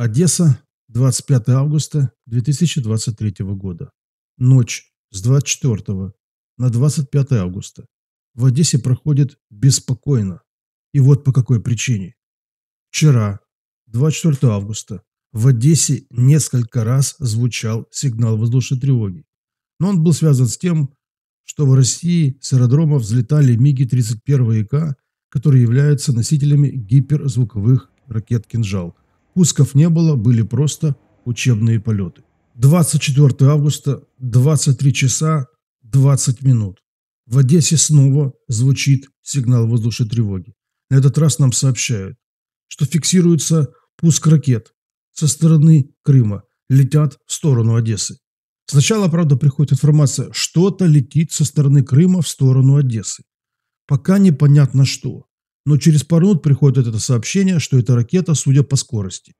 Одесса, 25 августа 2023 года. Ночь с 24 на 25 августа в Одессе проходит беспокойно. И вот по какой причине. Вчера, 24 августа, в Одессе несколько раз звучал сигнал воздушной тревоги. Но он был связан с тем, что в России с аэродрома взлетали МиГи-31 ИК, которые являются носителями гиперзвуковых ракет «Кинжал», Пусков не было, были просто учебные полеты. 24 августа, 23 часа 20 минут. В Одессе снова звучит сигнал воздушной тревоги. На этот раз нам сообщают, что фиксируется пуск ракет со стороны Крыма. Летят в сторону Одессы. Сначала, правда, приходит информация, что-то летит со стороны Крыма в сторону Одессы. Пока непонятно что но через пару минут приходит это сообщение, что это ракета, судя по скорости.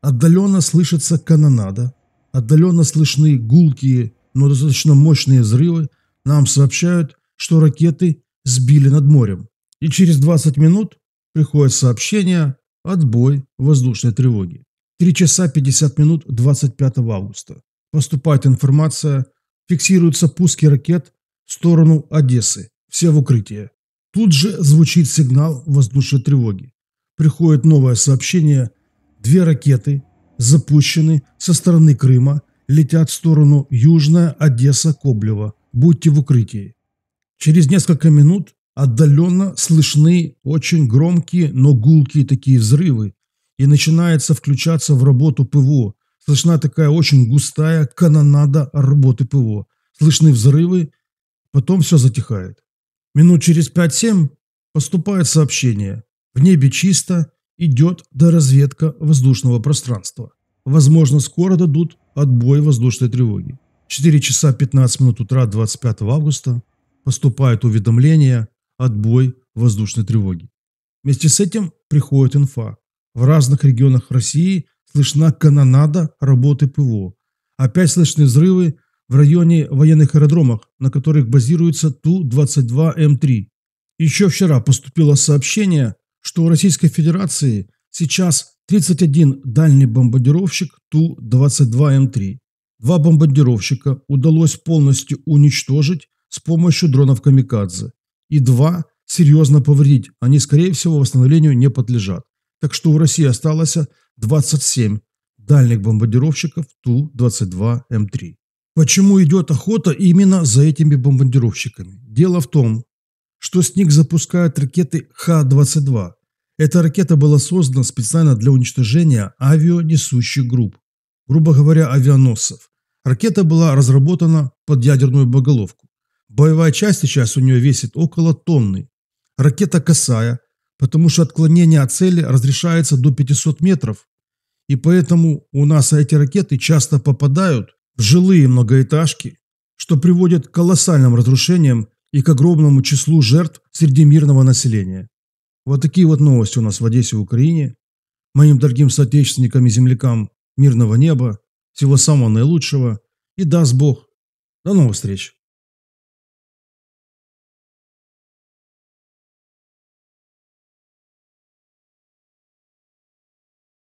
Отдаленно слышится канонада, отдаленно слышны гулкие, но достаточно мощные взрывы. Нам сообщают, что ракеты сбили над морем. И через 20 минут приходит сообщение «Отбой воздушной тревоги». 3 часа 50 минут 25 августа. Поступает информация, фиксируются пуски ракет в сторону Одессы. Все в укрытие. Тут же звучит сигнал воздушной тревоги. Приходит новое сообщение. Две ракеты запущены со стороны Крыма, летят в сторону Южная Одесса-Коблева. Будьте в укрытии. Через несколько минут отдаленно слышны очень громкие, но гулкие такие взрывы, и начинается включаться в работу ПВО. Слышна такая очень густая канонада работы ПВО. Слышны взрывы, потом все затихает. Минут через 5-7 поступает сообщение. В небе чисто, идет доразведка воздушного пространства. Возможно, скоро дадут отбой воздушной тревоги. 4 часа 15 минут утра 25 августа поступает уведомление «Отбой воздушной тревоги». Вместе с этим приходит инфа. В разных регионах России слышна канонада работы ПВО. Опять слышны взрывы, в районе военных аэродромах, на которых базируется Ту-22М3. Еще вчера поступило сообщение, что у Российской Федерации сейчас 31 дальний бомбардировщик Ту-22М3. Два бомбардировщика удалось полностью уничтожить с помощью дронов «Камикадзе». И два серьезно повредить, они, скорее всего, восстановлению не подлежат. Так что у России осталось 27 дальних бомбардировщиков Ту-22М3 почему идет охота именно за этими бомбардировщиками. Дело в том, что с них запускают ракеты Х-22. Эта ракета была создана специально для уничтожения авианесущих групп, грубо говоря, авианосцев. Ракета была разработана под ядерную боголовку. Боевая часть сейчас у нее весит около тонны. Ракета косая, потому что отклонение от цели разрешается до 500 метров. И поэтому у нас эти ракеты часто попадают жилые многоэтажки, что приводит к колоссальным разрушениям и к огромному числу жертв среди мирного населения. Вот такие вот новости у нас в Одессе в Украине. Моим дорогим соотечественникам и землякам мирного неба, всего самого наилучшего и даст Бог. До новых встреч!